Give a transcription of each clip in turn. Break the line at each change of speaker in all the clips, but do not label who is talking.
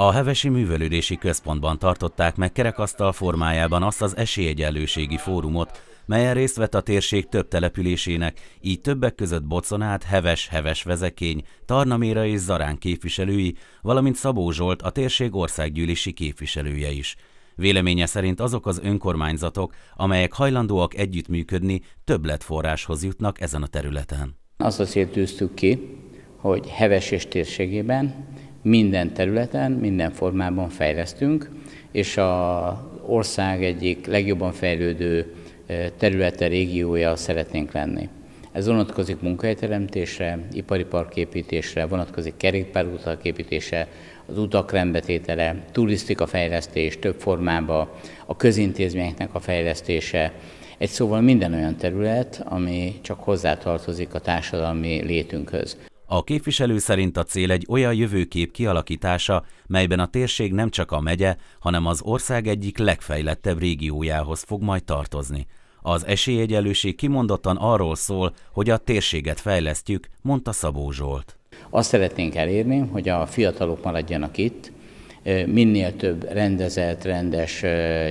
A Hevesi Művelődési Központban tartották meg kerekasztal formájában azt az esélyegyenlőségi fórumot, melyen részt vett a térség több településének, így többek között Boconát, Heves, Heves vezekény, Tarnaméra és Zarán képviselői, valamint Szabó Zsolt, a térség országgyűlési képviselője is. Véleménye szerint azok az önkormányzatok, amelyek hajlandóak együttműködni, többletforráshoz jutnak ezen a területen.
Azt azért tűztük ki, hogy Heves és térségében minden területen, minden formában fejlesztünk, és a ország egyik legjobban fejlődő területe, régiója szeretnénk lenni. Ez vonatkozik munkahelyteremtésre, ipari parképítésre, vonatkozik kerékpárutak építése, az utak rendbetétele, turisztika fejlesztés több formába, a közintézményeknek a fejlesztése, egy szóval
minden olyan terület, ami csak hozzátartozik a társadalmi létünkhöz. A képviselő szerint a cél egy olyan jövőkép kialakítása, melyben a térség nem csak a megye, hanem az ország egyik legfejlettebb régiójához fog majd tartozni. Az esélyegyelőség kimondottan arról szól, hogy a térséget fejlesztjük, mondta Szabó Zsolt. Azt szeretnénk elérni, hogy a fiatalok maradjanak itt, minél
több rendezett, rendes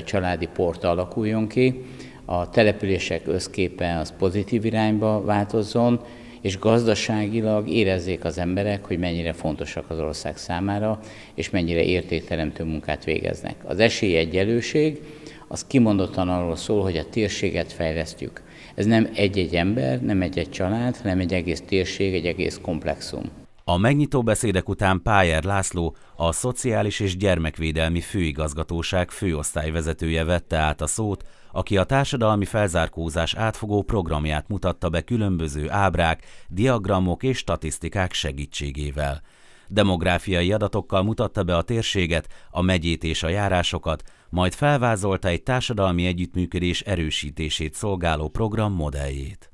családi port alakuljon ki, a települések összképe az pozitív irányba változzon, és gazdaságilag érezzék az emberek, hogy mennyire fontosak az ország számára, és mennyire értékteremtő munkát végeznek. Az esélyegyelőség az kimondottan arról szól, hogy a térséget fejlesztjük. Ez nem egy-egy ember, nem egy-egy család, hanem egy egész térség, egy egész komplexum.
A megnyitó beszédek után Pájer László, a Szociális és Gyermekvédelmi Főigazgatóság főosztályvezetője vette át a szót, aki a társadalmi felzárkózás átfogó programját mutatta be különböző ábrák, diagramok és statisztikák segítségével. Demográfiai adatokkal mutatta be a térséget, a megyét és a járásokat, majd felvázolta egy társadalmi együttműködés erősítését szolgáló program modelljét.